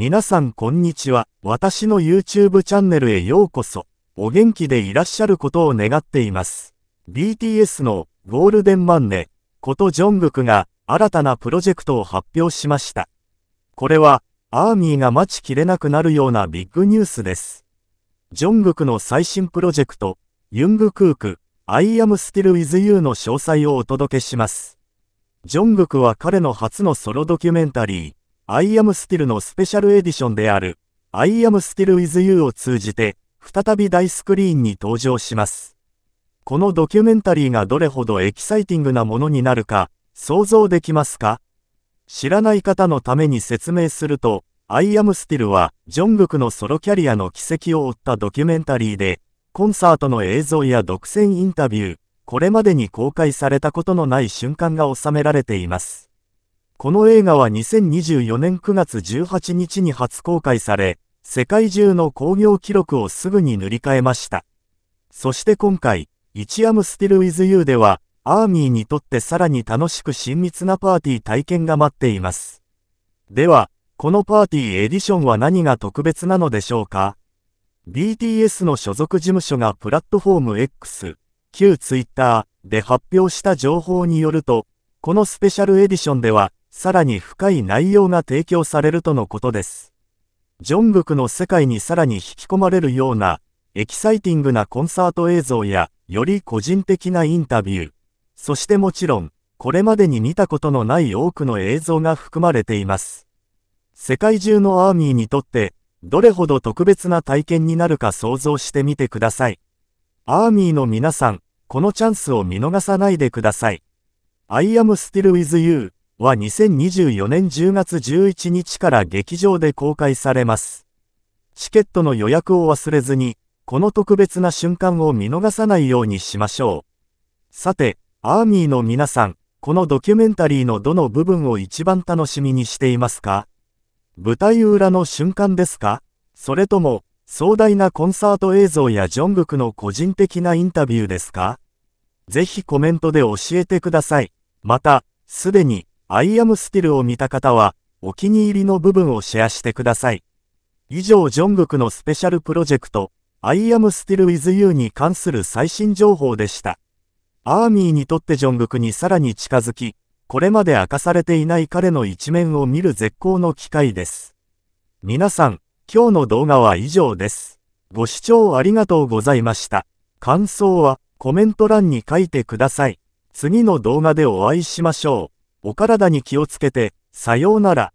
皆さんこんにちは。私の YouTube チャンネルへようこそ。お元気でいらっしゃることを願っています。BTS のゴールデンマンネことジョングクが新たなプロジェクトを発表しました。これはアーミーが待ちきれなくなるようなビッグニュースです。ジョングクの最新プロジェクト、ユングクーク、I am still with you の詳細をお届けします。ジョングクは彼の初のソロドキュメンタリー、アイアムスティルのスペシャルエディションであるアイアムスティル with you を通じて再び大スクリーンに登場します。このドキュメンタリーがどれほどエキサイティングなものになるか想像できますか知らない方のために説明すると、アイアムスティルは、ジョングクのソロキャリアの軌跡を追ったドキュメンタリーで、コンサートの映像や独占インタビュー、これまでに公開されたことのない瞬間が収められています。この映画は2024年9月18日に初公開され、世界中の興行記録をすぐに塗り替えました。そして今回、チアムスティルウィズユーでは、アーミーにとってさらに楽しく親密なパーティー体験が待っています。では、このパーティーエディションは何が特別なのでしょうか ?BTS の所属事務所がプラットフォーム X、旧 Twitter で発表した情報によると、このスペシャルエディションでは、さらに深い内容が提供されるとのことです。ジョングクの世界にさらに引き込まれるような、エキサイティングなコンサート映像や、より個人的なインタビュー、そしてもちろん、これまでに見たことのない多くの映像が含まれています。世界中のアーミーにとって、どれほど特別な体験になるか想像してみてください。アーミーの皆さん、このチャンスを見逃さないでください。I am still with you. は2024年10月11日から劇場で公開されます。チケットの予約を忘れずに、この特別な瞬間を見逃さないようにしましょう。さて、アーミーの皆さん、このドキュメンタリーのどの部分を一番楽しみにしていますか舞台裏の瞬間ですかそれとも、壮大なコンサート映像やジョングクの個人的なインタビューですかぜひコメントで教えてください。また、すでに、アイアムスティルを見た方は、お気に入りの部分をシェアしてください。以上、ジョングクのスペシャルプロジェクト、アイアムスティルウィズユーに関する最新情報でした。アーミーにとってジョングクにさらに近づき、これまで明かされていない彼の一面を見る絶好の機会です。皆さん、今日の動画は以上です。ご視聴ありがとうございました。感想はコメント欄に書いてください。次の動画でお会いしましょう。お体に気をつけて、さようなら。